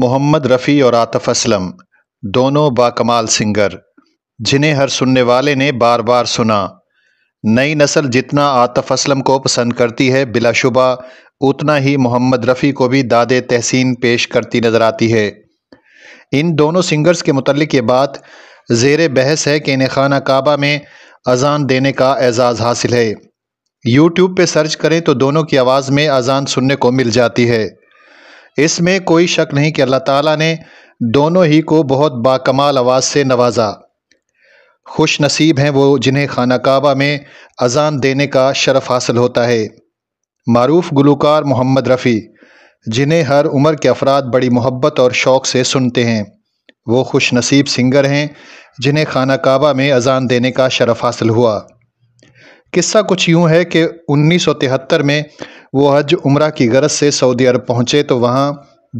मोहम्मद रफ़ी और आतफ़ असलम दोनों बाकमाल सिंगर जिन्हें हर सुनने वाले ने बार बार सुना नई नस्ल जितना आतफ़ असलम को पसंद करती है बिलाशुबा उतना ही मोहम्मद रफ़ी को भी दाद तहसीन पेश करती नज़र आती है इन दोनों सिंगर्स के मतलब ये बात जेर बहस है कि इन्हें खाना काबा में अजान देने का एजाज़ हासिल है यूट्यूब पे सर्च करें तो दोनों की आवाज़ में अजान सुनने को मिल जाती है इसमें कोई शक नहीं कि अल्लाह ताला ने दोनों ही को बहुत बाकमाल आवाज़ से नवाजा खुश नसीब हैं वो जिन्हें खाना काबा में अजान देने का शरफ हासिल होता है मरूफ गुलकार मोहम्मद रफ़ी जिन्हें हर उम्र के अफराद बड़ी मोहब्बत और शौक़ से सुनते हैं वो खुश नसीब सिंगर हैं जिन्हें खाना काबा में अजान देने का शरफ हासिल हुआ किस्सा कुछ यूँ है कि 1973 में वो हज उम्र की गरज से सऊदी अरब पहुँचे तो वहाँ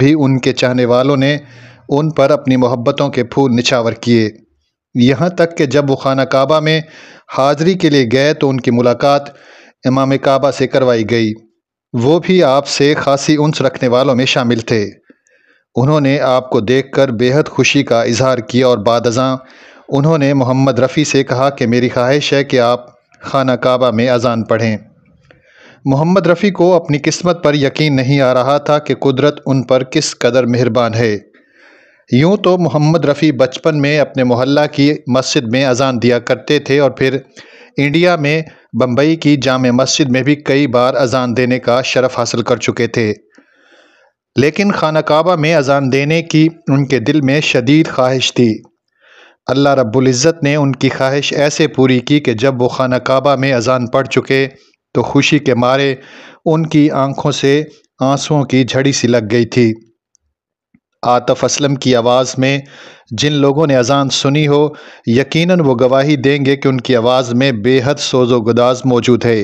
भी उनके चाहने वालों ने उन पर अपनी मोहब्बतों के फूल निछावर किए यहाँ तक कि जब वो खाना काबा में हाजिरी के लिए गए तो उनकी मुलाकात इमाम काबा से करवाई गई वो भी आपसे खासी उनस रखने वालों में शामिल थे उन्होंने आपको देखकर बेहद खुशी का इजहार किया और बाद उन्होंने मोहम्मद रफ़ी से कहा कि मेरी ख्वाहिश है कि आप खाना काबा में अजान पढ़ें मोहम्मद रफ़ी को अपनी किस्मत पर यकीन नहीं आ रहा था कि कुदरत उन पर किस कदर मेहरबान है यूँ तो मोहम्मद रफ़ी बचपन में अपने मोहल्ला की मस्जिद में अजान दिया करते थे और फिर इंडिया में बम्बई की जाम मस्जिद में भी कई बार अजान देने का शरफ़ हासिल कर चुके थे लेकिन खाना काबा में अजान देने की उनके दिल में शदीद ख्वाहिश थी अल्लाह रब्ज़त ने उनकी ख्वाहिश ऐसे पूरी की कि जब वो खाना काबा में अजान पढ़ चुके तो खुशी के मारे उनकी आँखों से आंसुओं की झड़ी सी लग गई थी आतफ असलम की आवाज़ में जिन लोगों ने अजान सुनी हो यकीनन वो गवाही देंगे कि उनकी आवाज़ में बेहद सोजो गुदाज मौजूद है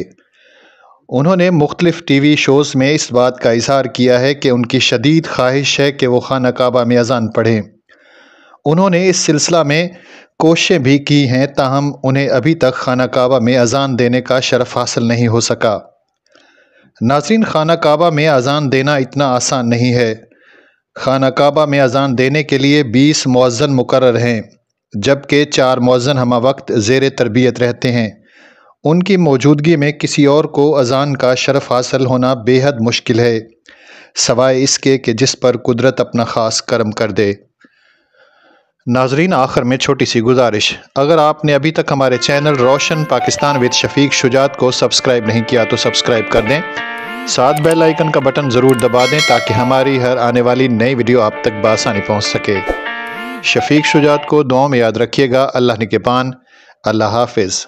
उन्होंने मुख्तलिफ़ टी वी शोज़ में इस बात का इजहार किया है कि उनकी शदीद ख्वाहिश है कि वो खाना काबा में अजान पढ़ें उन्होंने इस सिलसिला में कोशिशें भी की हैं ताहम उन्हें अभी तक खाना काबा में अजान देने का शरफ हासिल नहीं हो सका नाजरीन खाना काबा में अजान देना इतना आसान नहीं है खाना काबा में अजान देने के लिए बीस मौजन मुकर हैं जबकि चार मौजन हम वक्त ज़ेर तरबियत रहते हैं उनकी मौजूदगी में किसी और को अजान का शरफ हासिल होना बेहद मुश्किल है सवाए इसके कि जिस पर कुदरत अपना ख़ास करम कर दे नाजरीन आखिर में छोटी सी गुजारिश अगर आपने अभी तक हमारे चैनल रोशन पाकिस्तान विद शफीक शुजात को सब्सक्राइब नहीं किया तो सब्सक्राइब कर दें साथ बेल आइकन का बटन ज़रूर दबा दें ताकि हमारी हर आने वाली नई वीडियो आप तक बासानी पहुंच सके शफीक शुजात को दुआ में याद रखिएगा अल्लाह के पान अल्लाह हाफिज़